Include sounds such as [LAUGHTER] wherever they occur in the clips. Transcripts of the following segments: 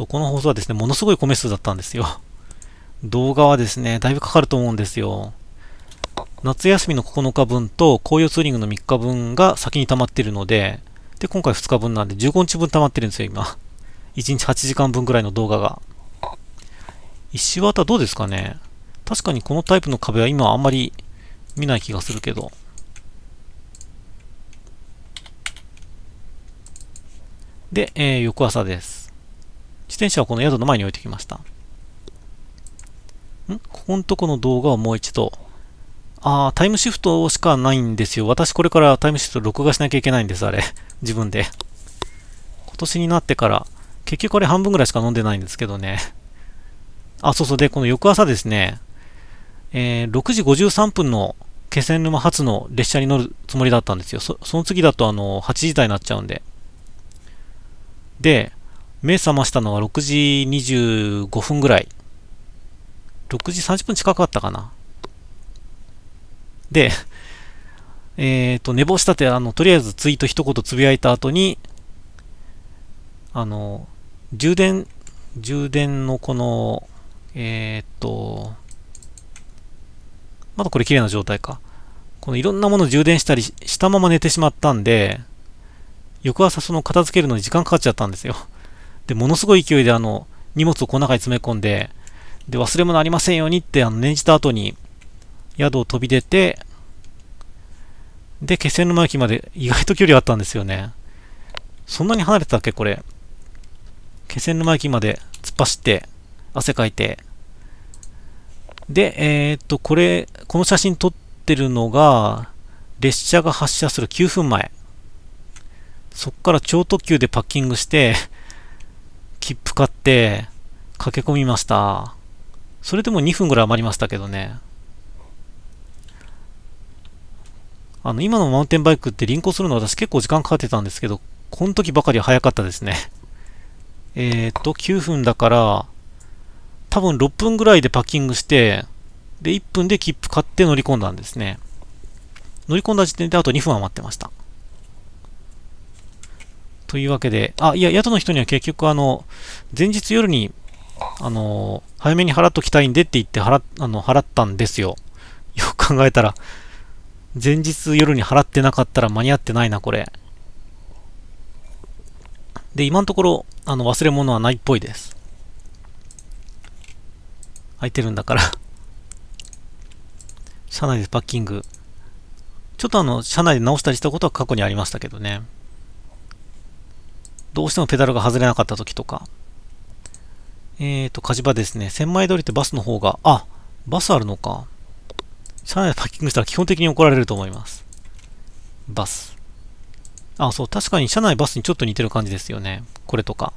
そう、この放送はですね、ものすごい米数だったんですよ。動画はですね、だいぶかかると思うんですよ。夏休みの9日分と紅葉ツーリングの3日分が先に溜まってるので、で、今回2日分なんで15日分溜まってるんですよ、今。1日8時間分ぐらいの動画が。石綿どうですかね確かにこのタイプの壁は今あんまり見ない気がするけど。で、えー、翌朝です。自転車をこの宿の前に置いてきました。んここのとこの動画をもう一度。ああ、タイムシフトしかないんですよ。私これからタイムシフト録画しなきゃいけないんです、あれ。[LAUGHS] 自分で。今年になってから、結局あれ半分ぐらいしか飲んでないんですけどね。あ、そうそう。で、この翌朝ですね、えー、6時53分の気仙沼発の列車に乗るつもりだったんですよ。その次だとあの8時台になっちゃうんで。で、目覚ましたのは6時25分ぐらい。6時30分近かったかな。で、[LAUGHS] えっ、ー、と、寝坊したて、あの、とりあえずツイート一言つぶやいた後に、あの、充電、充電のこの、えっ、ー、と、まだこれ綺麗な状態か。このいろんなもの充電したりしたまま寝てしまったんで、翌朝その片付けるのに時間かかっちゃったんですよ。で、ものすごい勢いであの、荷物をこの中に詰め込んで、で、忘れ物ありませんようにってあの念じた後に、宿を飛び出て、で、気仙沼駅まで意外と距離あったんですよね。そんなに離れてたっけこれ。気仙沼駅まで突っ走って、汗かいて。で、えー、っと、これ、この写真撮ってるのが、列車が発車する9分前。そっから超特急でパッキングして切符買って駆け込みました。それでも2分ぐらい余りましたけどね。あの、今のマウンテンバイクって輪行するの私結構時間かかってたんですけど、この時ばかりは早かったですね。[LAUGHS] えー、っと、9分だから、多分6分ぐらいでパッキングして、で、1分で切符買って乗り込んだんですね。乗り込んだ時点であと2分余ってました。というわけで、あ、いや、宿の人には結局、あの、前日夜に、あの、早めに払っときたいんでって言って払あの払ったんですよ。よく考えたら、前日夜に払ってなかったら間に合ってないな、これ。で、今のところ、あの、忘れ物はないっぽいです。空いてるんだから [LAUGHS] 車内でパッキング。ちょっとあの、車内で直したりしたことは過去にありましたけどね。どうしてもペダルが外れなかった時とか、えーと、火事場ですね。千枚通りってバスの方が、あ、バスあるのか。車内でパッキングしたら基本的に怒られると思います。バス。あ、そう、確かに車内バスにちょっと似てる感じですよね。これとか。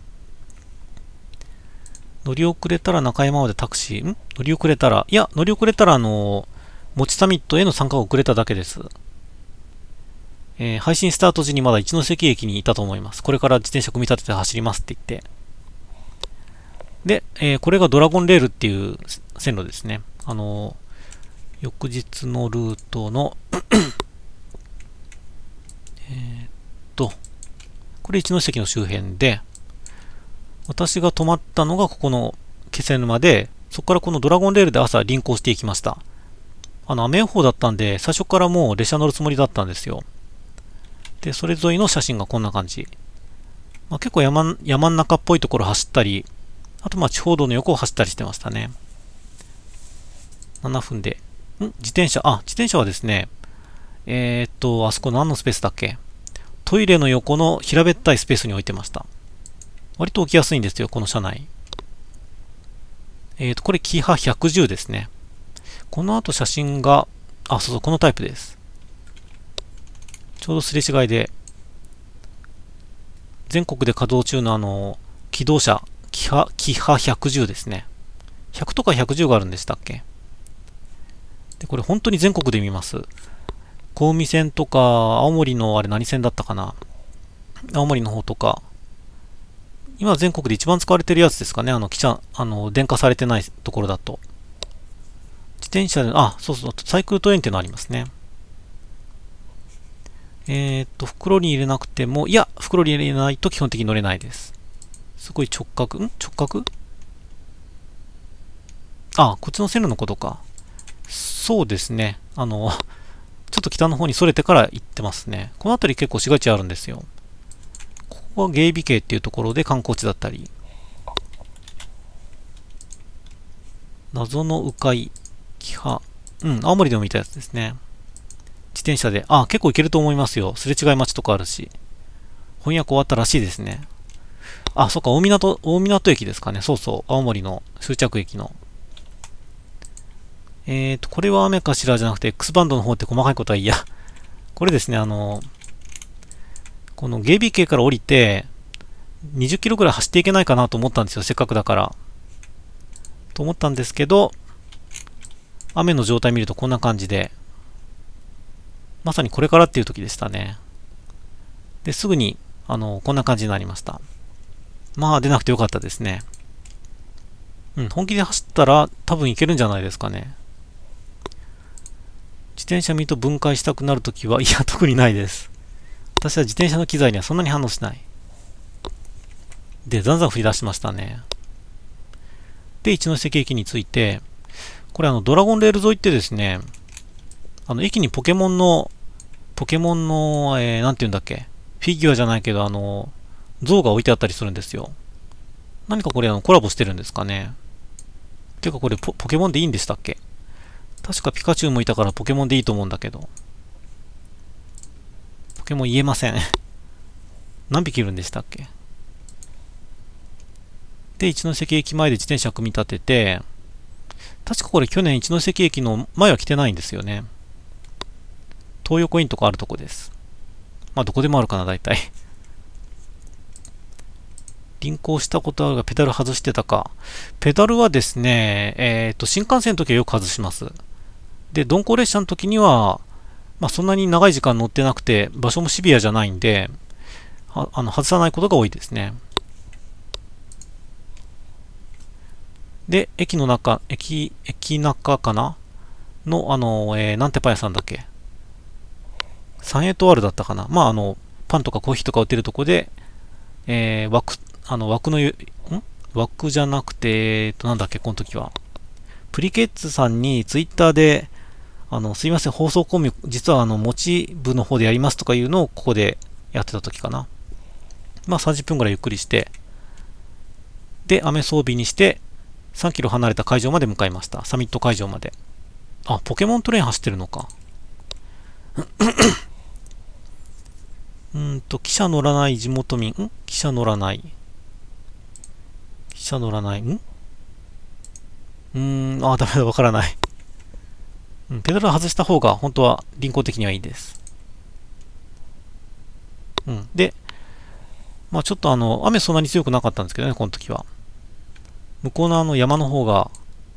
乗り遅れたら中山までタクシー、ん乗り遅れたら、いや、乗り遅れたらあの、持ちサミットへの参加が遅れただけです。えー、配信スタート時にまだ一ノ関駅にいたと思います。これから自転車組み立てて走りますって言って。で、えー、これがドラゴンレールっていう線路ですね。あのー、翌日のルートの [COUGHS] えっと、これ一ノ関の周辺で、私が泊まったのがここの気仙沼で、そこからこのドラゴンレールで朝輪行していきました。あの、雨予報だったんで、最初からもう列車乗るつもりだったんですよ。で、それぞれの写真がこんな感じ。まあ、結構山山ん中っぽいところ走ったり、あとまあ地方道の横を走ったりしてましたね。7分で。ん自転車、あ、自転車はですね、えー、っと、あそこ何のスペースだっけトイレの横の平べったいスペースに置いてました。割と置きやすいんですよ、この車内。えっ、ー、と、これ、キハ110ですね。この後写真が、あ、そうそう、このタイプです。ちょうどすれ違いで、全国で稼働中のあの、機動車、キハ、キハ110ですね。100とか110があるんでしたっけで、これ本当に全国で見ます。小海線とか、青森のあれ何線だったかな青森の方とか、今全国で一番使われてるやつですかね。あの、汽車、あの、電化されてないところだと。自転車で、あ、そうそう、サイクルトレインっていうのありますね。えー、っと、袋に入れなくても、いや、袋に入れないと基本的に乗れないです。すごい直角、ん直角あ、こっちの線路のことか。そうですね。あの、ちょっと北の方にそれてから行ってますね。この辺り結構市街地あるんですよ。ここは芸備系っていうところで観光地だったり。謎の迂回、キハ。うん、青森でも見たやつですね。転車で。あ、結構行けると思いますよ。すれ違い待ちとかあるし。翻訳終わったらしいですね。あ、そっか、大港、大港駅ですかね。そうそう、青森の終着駅の。えっ、ー、と、これは雨かしらじゃなくて、X バンドの方って細かいことはいいや。これですね、あの、このゲビ系から降りて、20キロぐらい走っていけないかなと思ったんですよ、せっかくだから。と思ったんですけど、雨の状態見るとこんな感じで、まさにこれからっていう時でしたね。で、すぐに、あの、こんな感じになりました。まあ、出なくてよかったですね。うん、本気で走ったら多分いけるんじゃないですかね。自転車ミート分解したくなるときは、いや、[LAUGHS] 特にないです。私は自転車の機材にはそんなに反応しない。で、ざんざん振り出しましたね。で、一ノ関駅について、これあの、ドラゴンレール沿いってですね、あの、駅にポケモンの、ポケモンの、えー、なんて言うんだっけ、フィギュアじゃないけど、あの、像が置いてあったりするんですよ。何かこれ、あの、コラボしてるんですかね。てかこれポ、ポケモンでいいんでしたっけ確かピカチュウもいたからポケモンでいいと思うんだけど。ポケモン言えません [LAUGHS] 何匹いるんでしたっけで、一ノ関駅前で自転車組み立てて、確かこれ去年一ノ関駅の前は来てないんですよね。東横インとかあるとこです。まあ、どこでもあるかな、大体。[LAUGHS] 輪行したことあるが、ペダル外してたか。ペダルはですね、えっ、ー、と、新幹線の時はよく外します。で、鈍行列車の時には、まあ、そんなに長い時間乗ってなくて、場所もシビアじゃないんで、あの外さないことが多いですね。で、駅の中、駅、駅中かなの、あの、えー、なんてパン屋さんだっけエトワールだったかな。まあ、あの、パンとかコーヒーとか売ってるとこで、えー、枠、あの、枠の、ん枠じゃなくて、えっと、なんだっけ、この時は。プリケッツさんにツイッターで、あの、すいません、放送コミ、ュ、実はあの、持ち部の方でやりますとかいうのをここでやってた時かな。まあ、30分ぐらいゆっくりして、で、雨装備にして、3キロ離れた会場まで向かいました。サミット会場まで。あ、ポケモントレイン走ってるのか。うんと、汽車乗らない地元民。ん汽車乗らない。汽車乗らない。んうーん、あ、ダメだ、わからない。うん、ペダル外した方が、本当は、輪行的にはいいです。うん。で、まあちょっとあの、雨そんなに強くなかったんですけどね、この時は。向こうのあの山の方が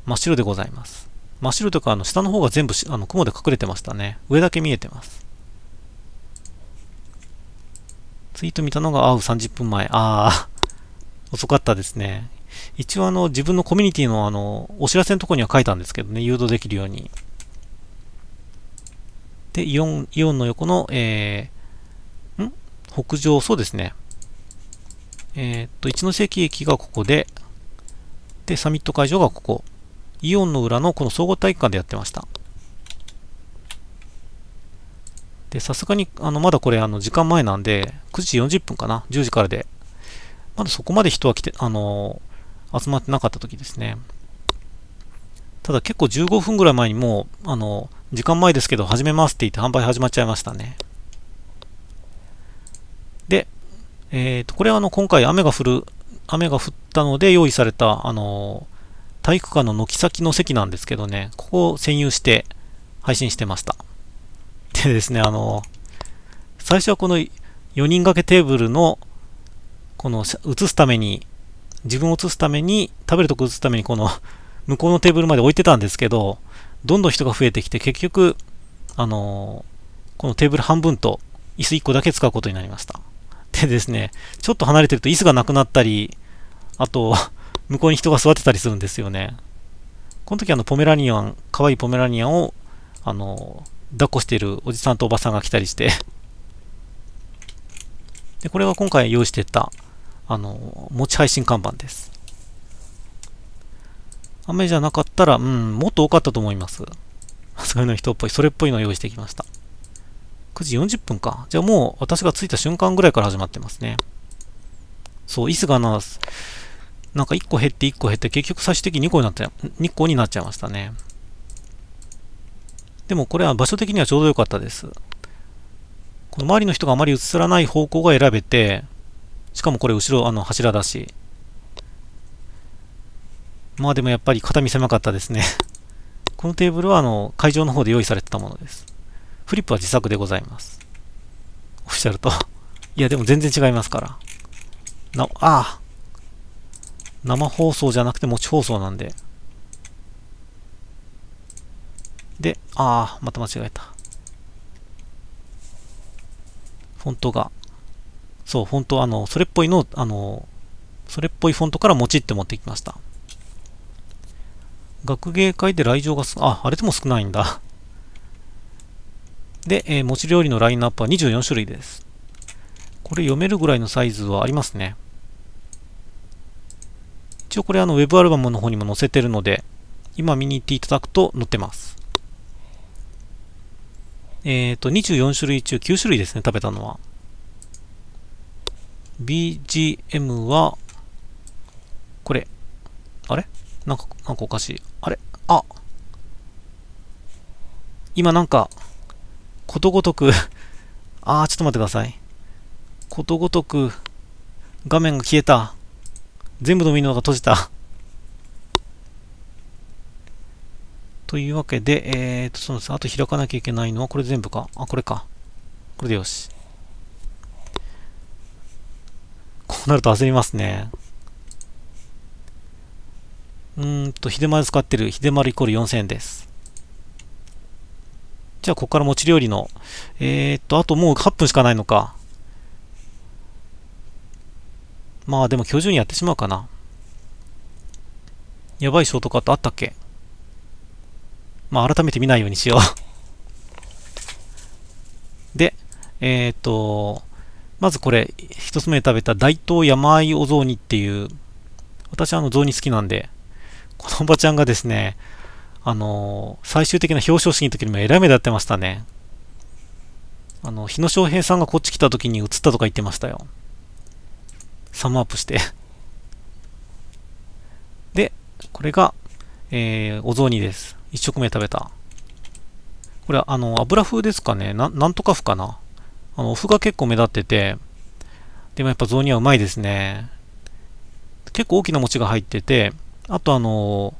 真っ白でございます。真っ白とか、あの、下の方が全部あの雲で隠れてましたね。上だけ見えてます。ツイート見たのが、あう30分前。ああ、[LAUGHS] 遅かったですね。一応あの、自分のコミュニティのあの、お知らせのところには書いたんですけどね、誘導できるように。で、イオン、イオンの横の、えー、ん北上、そうですね。えー、っと、一ノ関駅がここで、で、サミット会場がここ。イオンの裏のこの総合体育館でやってました。で、さすがに、あの、まだこれ、あの、時間前なんで、9時40分かな、10時からで。まだそこまで人は来て、あの集まってなかった時ですね。ただ結構15分ぐらい前にもう、あの時間前ですけど、始めますって言って販売始まっちゃいましたね。で、えっ、ー、と、これはあの、今回雨が降る、雨が降ったので用意された、あの体育館の軒先の席なんですけどね、ここを占有して配信してました。でですね、あの、最初はこの4人掛けテーブルの、この写すために、自分を映すために、食べるとこ映すために、この向こうのテーブルまで置いてたんですけど、どんどん人が増えてきて、結局、あの、このテーブル半分と椅子1個だけ使うことになりました。でですね、ちょっと離れてると椅子がなくなったり、あと、向こうに人が座ってたりするんですよね。この時あの、ポメラニアン、可愛いポメラニアンを、あの、抱っこしてるおじさんとおばさんが来たりしてでこれは今回用意してたあの持ち配信看板です雨じゃなかったら、うん、もっと多かったと思います。そういうの人っぽい、それっぽいのを用意してきました。9時40分か。じゃあもう私が着いた瞬間ぐらいから始まってますね。そう、椅子がな、なんか1個減って1個減って、結局最終的に2個になっちゃ、2個になっちゃいましたね。でもこれは場所的にはちょうど良かったです。この周りの人があまり映らない方向が選べて、しかもこれ後ろあの柱だし。まあでもやっぱり肩身狭かったですね [LAUGHS] このテーブルはあの会場の方で用意されてたものです。フリップは自作でございます。オフィシャルといやでも全然違いますから。な、ああ。生放送じゃなくて持ち放送なんで。で、ああ、また間違えた。フォントが、そう、フォント、あの、それっぽいのあの、それっぽいフォントから用いて持ってきました。学芸会で来場があ、あれでも少ないんだ。で、えー、持ち料理のラインナップは24種類です。これ読めるぐらいのサイズはありますね。一応これあのウェブアルバムの方にも載せてるので、今見に行っていただくと載ってます。えっ、ー、と、24種類中9種類ですね、食べたのは。BGM は、これ。あれなんか、なんかおかしい。あれあ今なんか、ことごとく [LAUGHS] あー、ちょっと待ってください。ことごとく、画面が消えた。全部のウィンドウが閉じたというわけで、えー、っと、そうです。あと開かなきゃいけないのは、これ全部か。あ、これか。これでよし。こうなると焦りますね。うんと、秀丸使ってる。秀丸イコール4000円です。じゃあ、ここから持ち料理の。えー、っと、あともう8分しかないのか。まあ、でも今日中にやってしまうかな。やばいショートカットあったっけまあ、改めて見ないようにしようで、えっ、ー、と、まずこれ、一つ目食べた大東山あいお雑煮っていう、私はあの雑煮好きなんで、このおばちゃんがですね、あの最終的な表彰式の時にもえらい目立ってましたね。あの、日野翔平さんがこっち来た時に映ったとか言ってましたよ。サムアップしてで、これが、えー、お雑煮です。一食目食べた。これあの、油風ですかね。ななんとか風かな。あの、おが結構目立ってて、でもやっぱ雑煮はうまいですね。結構大きな餅が入ってて、あとあの、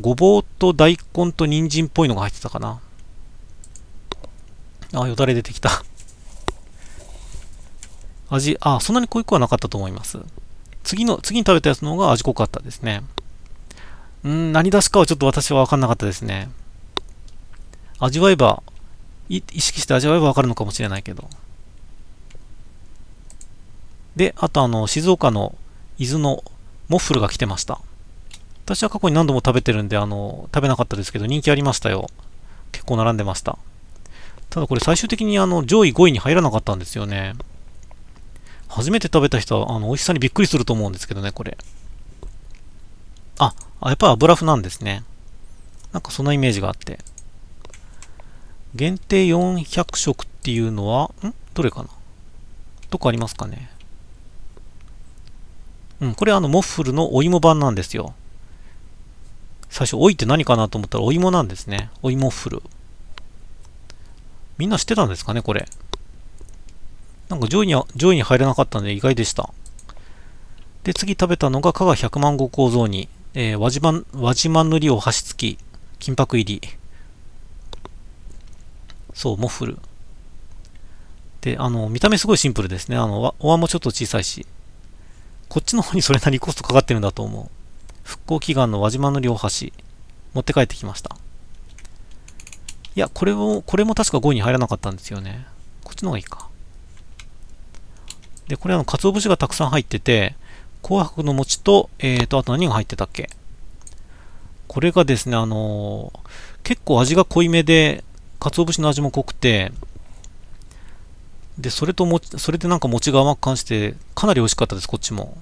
ごぼうと大根と人参っぽいのが入ってたかな。あ、よだれ出てきた味、あ、そんなに濃い子はなかったと思います。次の、次に食べたやつの方が味濃かったですね。うん、何出すかはちょっと私は分かんなかったですね。味わえば、意識して味わえば分かるのかもしれないけど。で、あとあの、静岡の伊豆のモッフルが来てました。私は過去に何度も食べてるんで、あの、食べなかったですけど、人気ありましたよ。結構並んでました。ただこれ最終的にあの、上位5位に入らなかったんですよね。初めて食べた人は、あの、美味しさにびっくりすると思うんですけどね、これ。あ、やっぱり油麩なんですね。なんかそんなイメージがあって。限定400食っていうのは、んどれかなどこありますかねうん、これあのモッフルのお芋版なんですよ。最初、おいって何かなと思ったらお芋なんですね。お芋フル。みんな知ってたんですかね、これ。なんか上位に、上位に入れなかったんで意外でした。で、次食べたのが加賀百万石構造に。えー、輪島、輪島塗りを箸付き、金箔入り。そう、モッフル。で、あの、見た目すごいシンプルですね。あの、お椀もちょっと小さいし。こっちの方にそれなりにコストかかってるんだと思う。復興祈願の輪島塗りお持って帰ってきました。いや、これも、これも確か5位に入らなかったんですよね。こっちの方がいいか。で、これあの、鰹節がたくさん入ってて、紅白の餅と、えーと、あと何が入ってたっけこれがですね、あのー、結構味が濃いめで、鰹節の味も濃くて、で、それとも、それでなんか餅が甘く感じて、かなり美味しかったです、こっちも。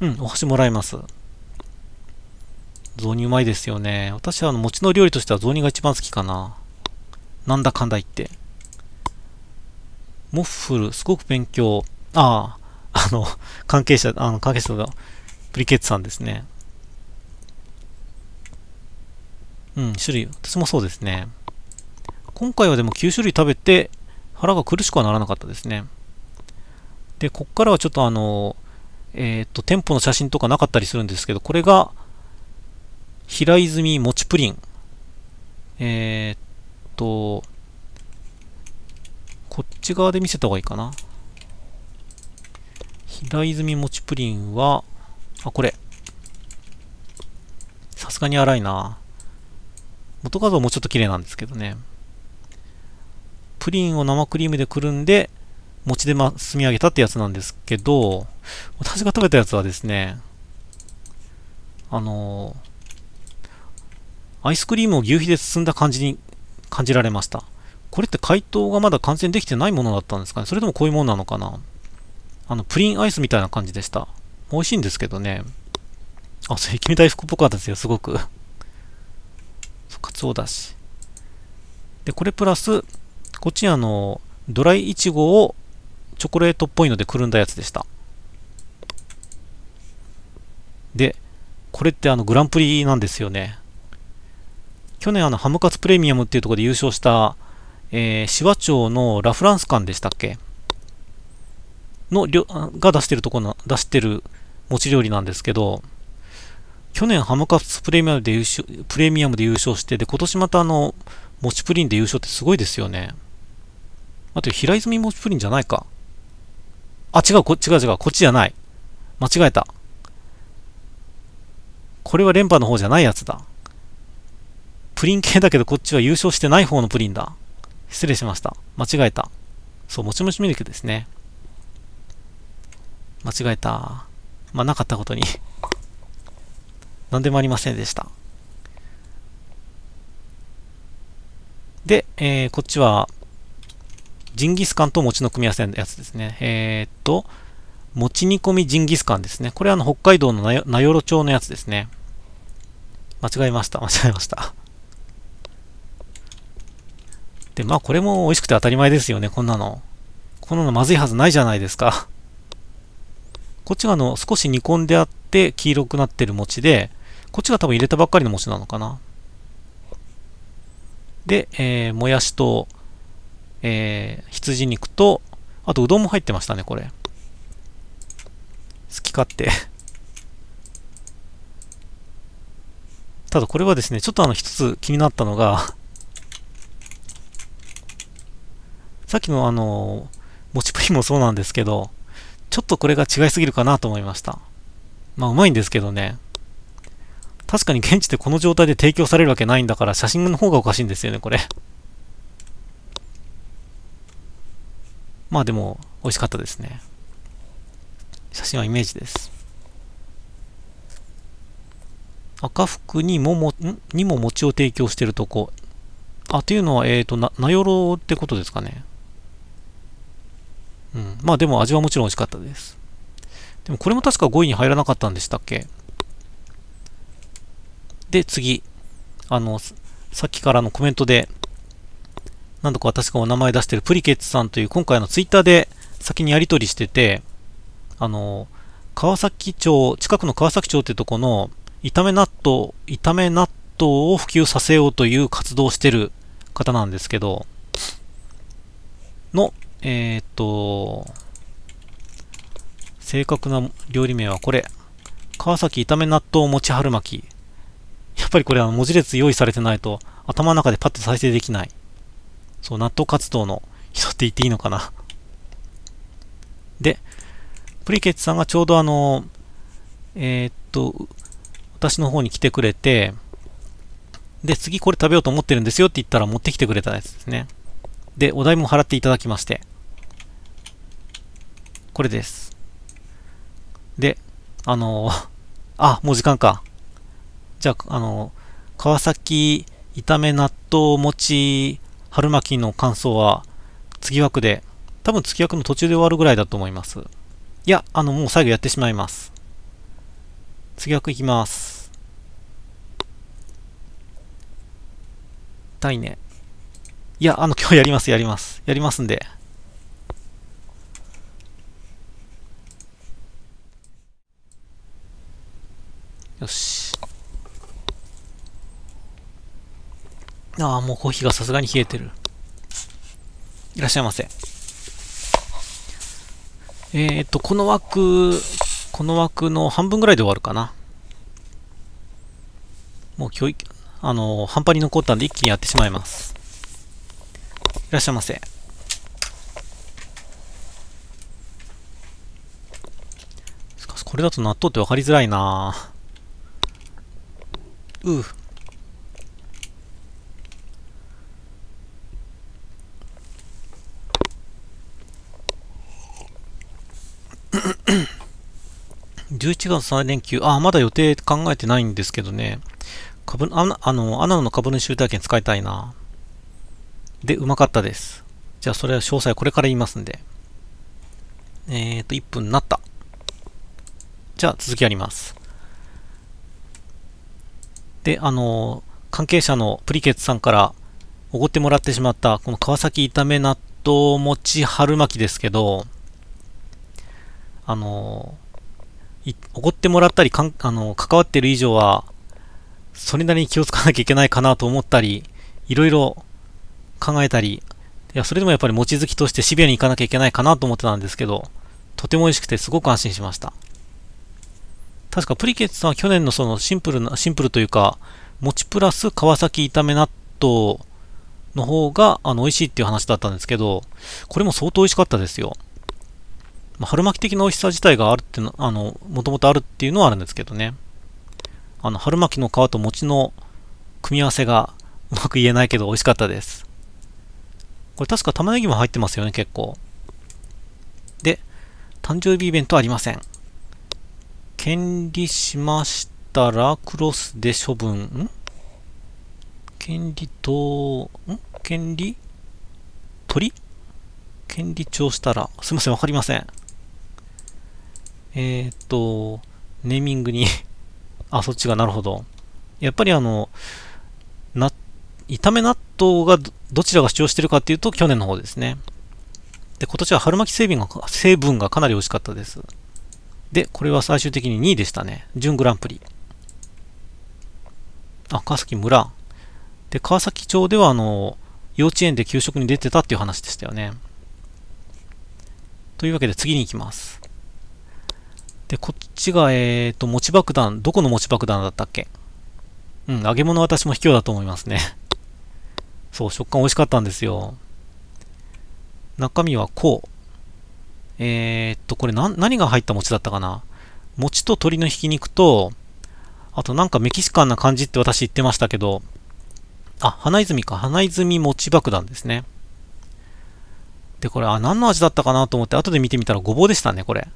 うん、お箸もらいます。雑煮うまいですよね。私はあの餅の料理としては雑煮が一番好きかな。なんだかんだ言って。モッフル、すごく勉強。ああ、あの、関係者、あの、関係者のプリケッツさんですね。うん、種類、私もそうですね。今回はでも9種類食べて、腹が苦しくはならなかったですね。で、こっからはちょっとあの、えっ、と、店舗の写真とかなかったりするんですけど、これが、平泉餅プリン。えー、っと、こっち側で見せた方がいいかな。平泉餅プリンは、あ、これ。さすがに荒いな。元画像もうちょっと綺麗なんですけどね。プリンを生クリームでくるんで、餅でま、み上げたってやつなんですけど、私が食べたやつはですね、あのー、アイスクリームを牛皮で包んだ感じに感じられました。これって解凍がまだ完全できてないものだったんですかねそれともこういうものなのかなあの、プリンアイスみたいな感じでした。美味しいんですけどね。あ、それ、君大福っぽかったですよ、すごく。かつおだし。で、これプラス、こっちにあの、ドライイチゴをチョコレートっぽいのでくるんだやつでした。で、これってあの、グランプリなんですよね。去年あの、ハムカツプレミアムっていうところで優勝した、えー、紫波町のラフランス館でしたっけのが出してるとこな、出してる餅ち料理なんですけど、去年ハムカツプレミアムで優勝、プレミアムで優勝して、で、今年またあの、餅プリンで優勝ってすごいですよね。あと、て、平泉餅ちプリンじゃないか。あ、違う、こ、違う違う、こっちじゃない。間違えた。これは連覇の方じゃないやつだ。プリン系だけどこっちは優勝してない方のプリンだ。失礼しました。間違えた。そう、もちもちミルクですね。間違えた。まあ、なかったことに何でもありませんでした。で、えー、こっちは、ジンギスカンと餅の組み合わせのやつですね。えー、っと、餅煮込みジンギスカンですね。これはあの北海道の名寄町のやつですね。間違えました。間違えました。で、まあこれも美味しくて当たり前ですよね、こんなの。こんなのまずいはずないじゃないですか。こっちがあの少し煮込んであって黄色くなってる餅で、こっちが多分入れたばっかりの餅なのかな。で、えー、もやしと、えー、羊肉と、あとうどんも入ってましたね、これ。好き勝手 [LAUGHS] ただこれはですね、ちょっとあの一つ気になったのがさっきのあの、もちプリンもそうなんですけど、ちょっとこれが違いすぎるかなと思いました。まあ、うまいんですけどね。確かに現地でこの状態で提供されるわけないんだから、写真の方がおかしいんですよね、これ。まあでも、美味しかったですね。写真はイメージです。赤福にもも、にも餅を提供してるとこ。あ、というのは、えっ、ー、と、な、なよろってことですかね。うん。まあでも味はもちろん美味しかったです。でもこれも確か5位に入らなかったんでしたっけで、次。あの、さっきからのコメントで、何度か私がお名前出してるプリケッツさんという今回のツイッターで先にやり取りしてて、あの、川崎町、近くの川崎町ってとこの炒め納豆、炒め納豆を普及させようという活動をしてる方なんですけど、のえー、っと、正確な料理名はこれ。川崎炒め納豆餅春巻き。やっぱりこれは文字列用意されてないと頭の中でパッと再生できない。そう、納豆活動の人って言っていいのかな。で、プリケツさんがちょうどあの、えー、っと、私の方に来てくれて、で、次これ食べようと思ってるんですよって言ったら持ってきてくれたやつですね。で、お代も払っていただきまして、これです。で、あのー、[LAUGHS] あ、もう時間か。じゃあ、あのー、川崎炒め納豆餅春巻きの感想は、次枠で、多分月枠の途中で終わるぐらいだと思います。いや、あの、もう最後やってしまいます。次枠いきます。痛いね。いや、あの、今日やります、やります。やりますんで。よし。ああ、もうコーヒーがさすがに冷えてる。いらっしゃいませ。えー、っと、この枠、この枠の半分ぐらいで終わるかな。もう今日、あのー、半端に残ったんで一気にやってしまいます。いらっしゃいませ。しかし、これだと納豆って分かりづらいなうう。11月3連休、あ、まだ予定考えてないんですけどね、株あのあのアナの株主優待券使いたいな。で、うまかったです。じゃあ、それは詳細はこれから言いますんで。えっ、ー、と、1分なった。じゃあ、続きやります。で、あの関係者のプリケツさんからおごってもらってしまった、この川崎炒め納豆餅春巻きですけど、あのおごってもらったりかん、あの関わってる以上は、それなりに気をつかなきゃいけないかなと思ったり、いろいろ考えたり、いや、それでもやっぱり餅好きとしてシビアに行かなきゃいけないかなと思ってたんですけど、とても美味しくてすごく安心しました。確かプリケッツさんは去年のそのシンプルな、シンプルというか、餅プラス川崎炒め納豆の方が、あの、美味しいっていう話だったんですけど、これも相当美味しかったですよ。まあ、春巻き的な美味しさ自体があるっての、あの、もともとあるっていうのはあるんですけどね。あの、春巻きの皮と餅の組み合わせがうまく言えないけど美味しかったです。これ確か玉ねぎも入ってますよね、結構。で、誕生日イベントありません。権利しましたら、クロスで処分。ん権利と、ん権利鳥権利帳したら、すいません、わかりません。えー、っと、ネーミングに [LAUGHS] あ、そっちが、なるほど。やっぱりあの、な、炒め納豆がどちらが主張してるかっていうと、去年の方ですね。で、今年は春巻き成分が成分がかなり美味しかったです。で、これは最終的に2位でしたね。準グランプリ。あ、川崎村。で、川崎町では、あの、幼稚園で給食に出てたっていう話でしたよね。というわけで次に行きます。で、こっちが、えっ、ー、と、餅爆弾。どこの餅爆弾だったっけうん、揚げ物私も卑怯だと思いますね。そう、食感美味しかったんですよ。中身はこう。えー、っと、これ何が入った餅だったかな餅と鶏のひき肉と、あとなんかメキシカンな感じって私言ってましたけど、あ、花泉か。花泉餅爆弾ですね。で、これ、あ、何の味だったかなと思って、後で見てみたらごぼうでしたね、これ。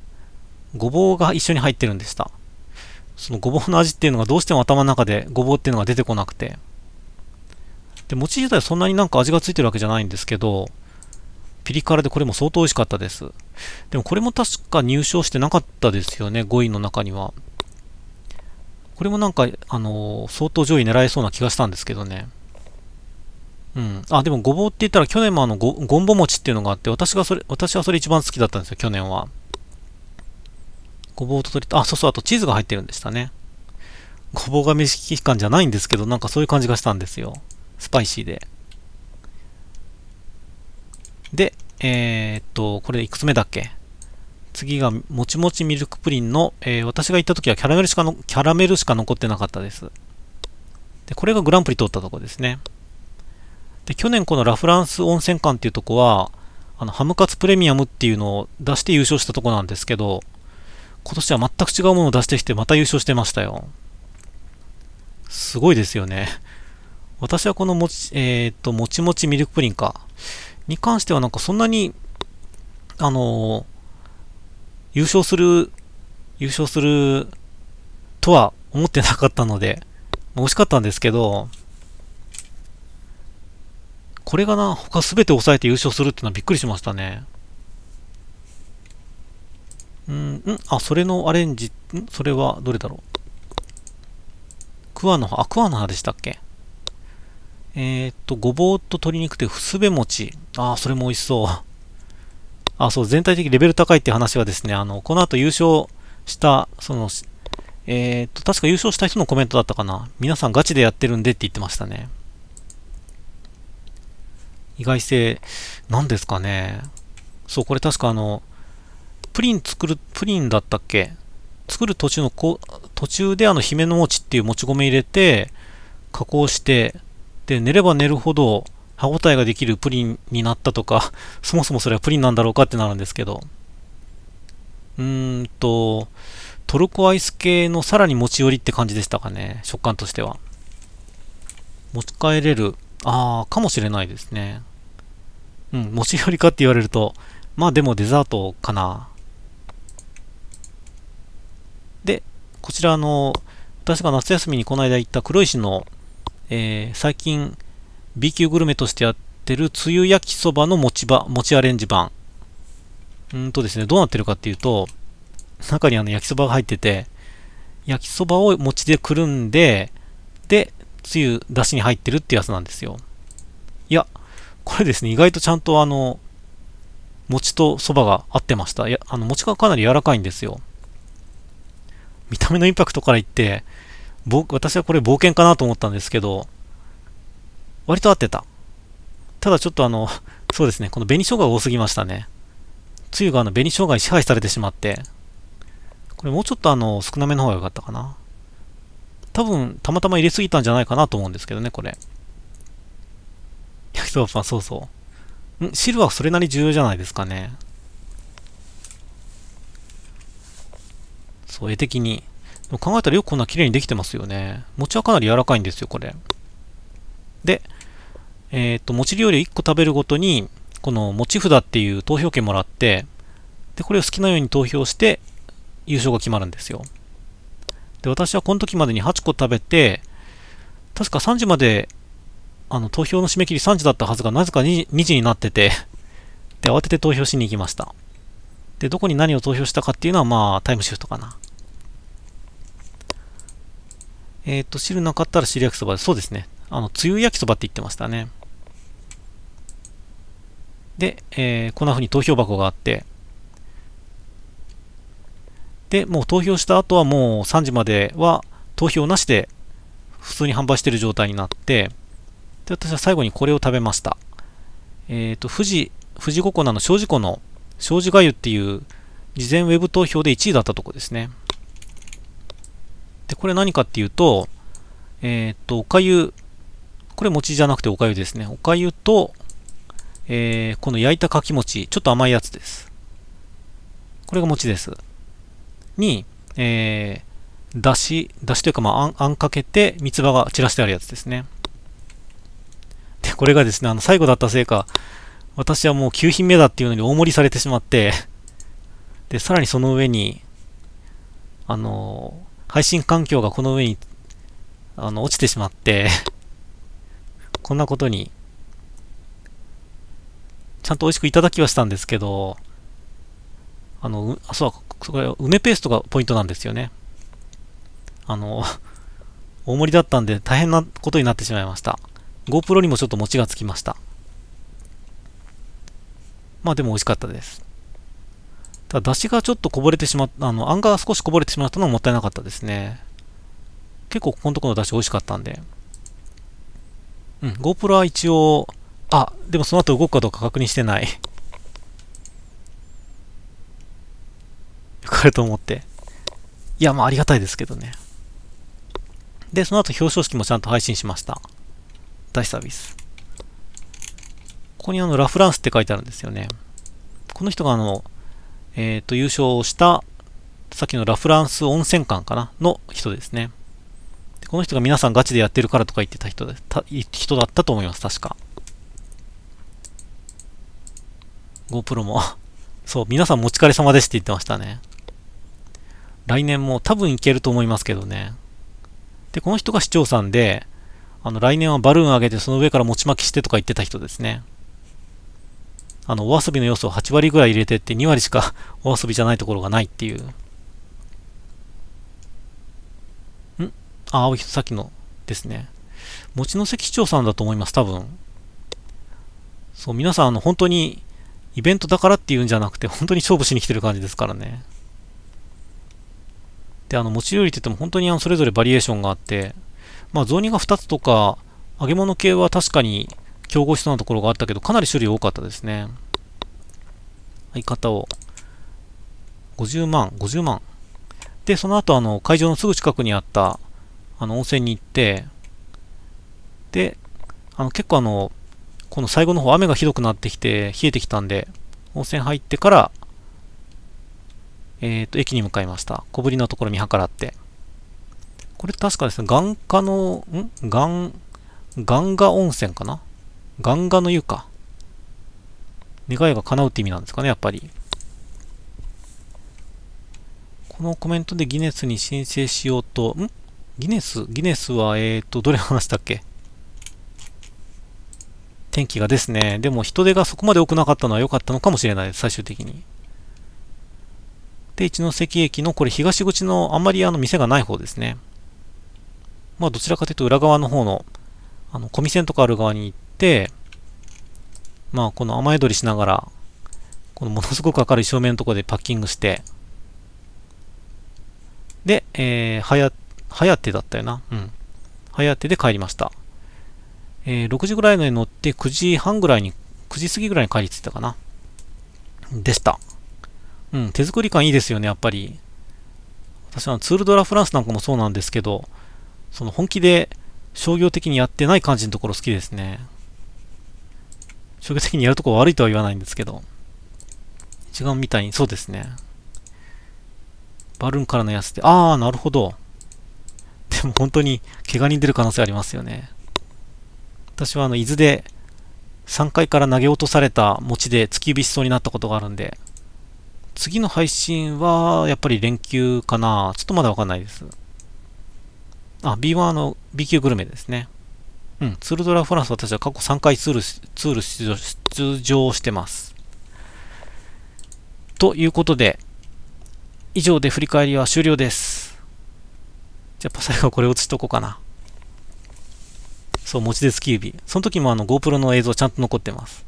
ごぼうが一緒に入ってるんでした。そのごぼうの味っていうのがどうしても頭の中でごぼうっていうのが出てこなくて。で、餅自体はそんなになんか味がついてるわけじゃないんですけど、ピリ辛でこれも相当美味しかったです。でもこれも確か入賞してなかったですよね、5位の中には。これもなんか、あのー、相当上位狙えそうな気がしたんですけどね。うん。あ、でもごぼうって言ったら去年もあのご、ごんぼ餅っていうのがあって、私がそれ、私はそれ一番好きだったんですよ、去年は。ごぼうと鶏、あ、そうそう、あとチーズが入ってるんでしたね。ごぼうが飯キシじゃないんですけど、なんかそういう感じがしたんですよ。スパイシーで。で、えー、っと、これいくつ目だっけ次が、もちもちミルクプリンの、えー、私が行った時はキャラメルしかの、キャラメルしか残ってなかったです。で、これがグランプリ取ったとこですね。で、去年このラフランス温泉館っていうとこは、あの、ハムカツプレミアムっていうのを出して優勝したとこなんですけど、今年は全く違うものを出してきてまた優勝してましたよ。すごいですよね。私はこのもち、えっ、と、もちもちミルクプリンか。に関してはなんかそんなに、あのー、優勝する、優勝するとは思ってなかったので、惜しかったんですけど、これがな、他べて抑えて優勝するっていうのはびっくりしましたね。うん、んあ、それのアレンジ、んそれはどれだろう。クワの葉、あ、クワの葉でしたっけえー、っと、ごぼうと鶏肉でてふすべ餅。ああ、それも美味しそう。[LAUGHS] あ、そう、全体的レベル高いって話はですね、あの、この後優勝した、その、えー、っと、確か優勝した人のコメントだったかな。皆さんガチでやってるんでって言ってましたね。意外性、なんですかね。そう、これ確かあの、プリン作る、プリンだったっけ作る途中のこ、途中であの、姫の餅っていうもち米入れて、加工して、で、寝れば寝るほど歯応えができるプリンになったとか、[LAUGHS] そもそもそれはプリンなんだろうかってなるんですけど、うーんと、トルコアイス系のさらに持ち寄りって感じでしたかね、食感としては。持ち帰れる、あーかもしれないですね。うん、持ち寄りかって言われると、まあでもデザートかな。で、こちらの、私が夏休みにこの間行った黒石のえー、最近 B 級グルメとしてやってるつゆ焼きそばの餅持餅アレンジ版うんとですねどうなってるかっていうと中にあの焼きそばが入ってて焼きそばを餅でくるんででつゆだしに入ってるってやつなんですよいやこれですね意外とちゃんとあの餅とそばが合ってましたいやあの餅がかなり柔らかいんですよ見た目のインパクトから言って私はこれ冒険かなと思ったんですけど、割と合ってた。ただちょっとあの、そうですね、この紅生姜が多すぎましたね。つゆがあの紅生姜に支配されてしまって、これもうちょっとあの、少なめの方が良かったかな。多分、たまたま入れすぎたんじゃないかなと思うんですけどね、これ。焼きそばパン、そうそう。ん汁はそれなり重要じゃないですかね。そう、絵的に考えたらよくこんな綺麗にできてますよね。餅はかなり柔らかいんですよ、これ。で、えっ、ー、と、餅料理を1個食べるごとに、この餅札っていう投票権もらって、で、これを好きなように投票して、優勝が決まるんですよ。で、私はこの時までに8個食べて、確か3時まで、あの、投票の締め切り3時だったはずが、なぜか 2, 2時になっててで、慌てて投票しに行きました。で、どこに何を投票したかっていうのは、まあ、タイムシフトかな。えっ、ー、と、汁なかったら汁焼きそばそうですね。あの、つゆ焼きそばって言ってましたね。で、えー、こんな風に投票箱があって、で、もう投票した後はもう3時までは投票なしで普通に販売している状態になって、で、私は最後にこれを食べました。えっ、ー、と、富士、富士五湖なの、庄司湖の庄司粥っていう事前ウェブ投票で1位だったとこですね。で、これ何かっていうと、えー、っと、おかゆ、これ餅じゃなくておかゆですね。おかゆと、えー、この焼いたかき餅、ちょっと甘いやつです。これが餅です。に、えー、だし、だしというか、まあ、あん、あんかけて、三つ葉が散らしてあるやつですね。で、これがですね、あの、最後だったせいか、私はもう9品目だっていうのに大盛りされてしまって、で、さらにその上に、あの配信環境がこの上に、あの、落ちてしまって [LAUGHS] こんなことに、ちゃんと美味しくいただきはしたんですけど、あの、あ、そう、これ、梅ペーストがポイントなんですよね。あの、[LAUGHS] 大盛りだったんで大変なことになってしまいました。GoPro にもちょっと餅がつきました。まあでも美味しかったです。ただ、出汁がちょっとこぼれてしまった、あの、あんが少しこぼれてしまったのももったいなかったですね。結構、ここのところの出汁美味しかったんで。うん、GoPro は一応、あ、でもその後動くかどうか確認してない。よかれと思って。いや、まあありがたいですけどね。で、その後表彰式もちゃんと配信しました。大サービス。ここにあの、ラフランスって書いてあるんですよね。この人があの、えっ、ー、と、優勝した、さっきのラフランス温泉館かなの人ですね。この人が皆さんガチでやってるからとか言ってた人だた人だったと思います、確か。GoPro も [LAUGHS] そう、皆さんお疲れ様ですって言ってましたね。来年も多分いけると思いますけどね。で、この人が市長さんで、あの、来年はバルーン上げてその上から持ち巻きしてとか言ってた人ですね。あの、お遊びの要素を8割ぐらい入れてって2割しか [LAUGHS] お遊びじゃないところがないっていう。んあ、青木さっきのですね。持の関市長さんだと思います、多分。そう、皆さん、あの、本当に、イベントだからっていうんじゃなくて、本当に勝負しに来てる感じですからね。で、あの、持ち料理って言っても本当にあのそれぞれバリエーションがあって、まあ、雑煮が2つとか、揚げ物系は確かに競合しそうなところがあったけど、かなり種類多かったですね。はい、肩を。50万、50万。で、その後、あの、会場のすぐ近くにあった、あの、温泉に行って、で、あの、結構あの、この最後の方、雨がひどくなってきて、冷えてきたんで、温泉入ってから、えっ、ー、と、駅に向かいました。小ぶりのところ見計らって。これ確かですね、眼科の、ん眼、眼科温泉かなガンガの湯か。願いが叶うって意味なんですかね、やっぱり。このコメントでギネスに申請しようと、んギネスギネスは、えっ、ー、と、どれ話したっけ天気がですね。でも人手がそこまで多くなかったのは良かったのかもしれないです、最終的に。で、一関駅の、これ東口のあんまりあの店がない方ですね。まあ、どちらかというと裏側の方の、あの、センとかある側に行っ、まあ、この雨宿りしながら、このものすごく明るい正面のところでパッキングして、で、えー、はや、はやてだったよな。うん。はやてで帰りました。えー、6時ぐらいに乗って9時半ぐらいに、9時過ぎぐらいに帰りていたかな。でした。うん、手作り感いいですよね、やっぱり。私はツールドラフランスなんかもそうなんですけど、その本気で商業的にやってない感じのところ好きですね。消極的にやるとこ悪いとは言わないんですけど、一眼みたいに、そうですね。バルーンからのやつって、あー、なるほど。でも本当に怪我人出る可能性ありますよね。私はあの、伊豆で3階から投げ落とされた餅で突き指しそうになったことがあるんで、次の配信はやっぱり連休かなちょっとまだわかんないです。あ、B1 の B 級グルメですね。うん、ツールドラフランス私は過去3回ツール、ツール出場出場してます。ということで、以上で振り返りは終了です。じゃあ、最後これ映しとこうかな。そう、持ち出すキュービその時もあの GoPro の映像ちゃんと残ってます。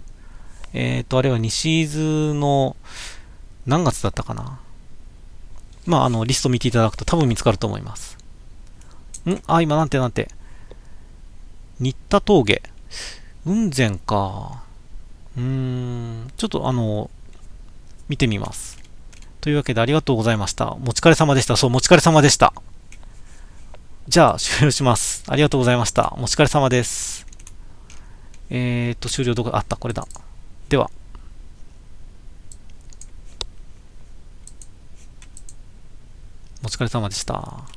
えっ、ー、と、あれは西伊豆の何月だったかな。まあ、あの、リスト見ていただくと多分見つかると思います。んあ、今なんてなんて。新田峠。雲仙か。うーん、ちょっとあの、見てみます。というわけでありがとうございました。お疲れ様でした。そう、お疲れ様でした。じゃあ、終了します。ありがとうございました。お疲れ様です。えー、っと、終了どこあった、これだ。では。お疲れ様でした。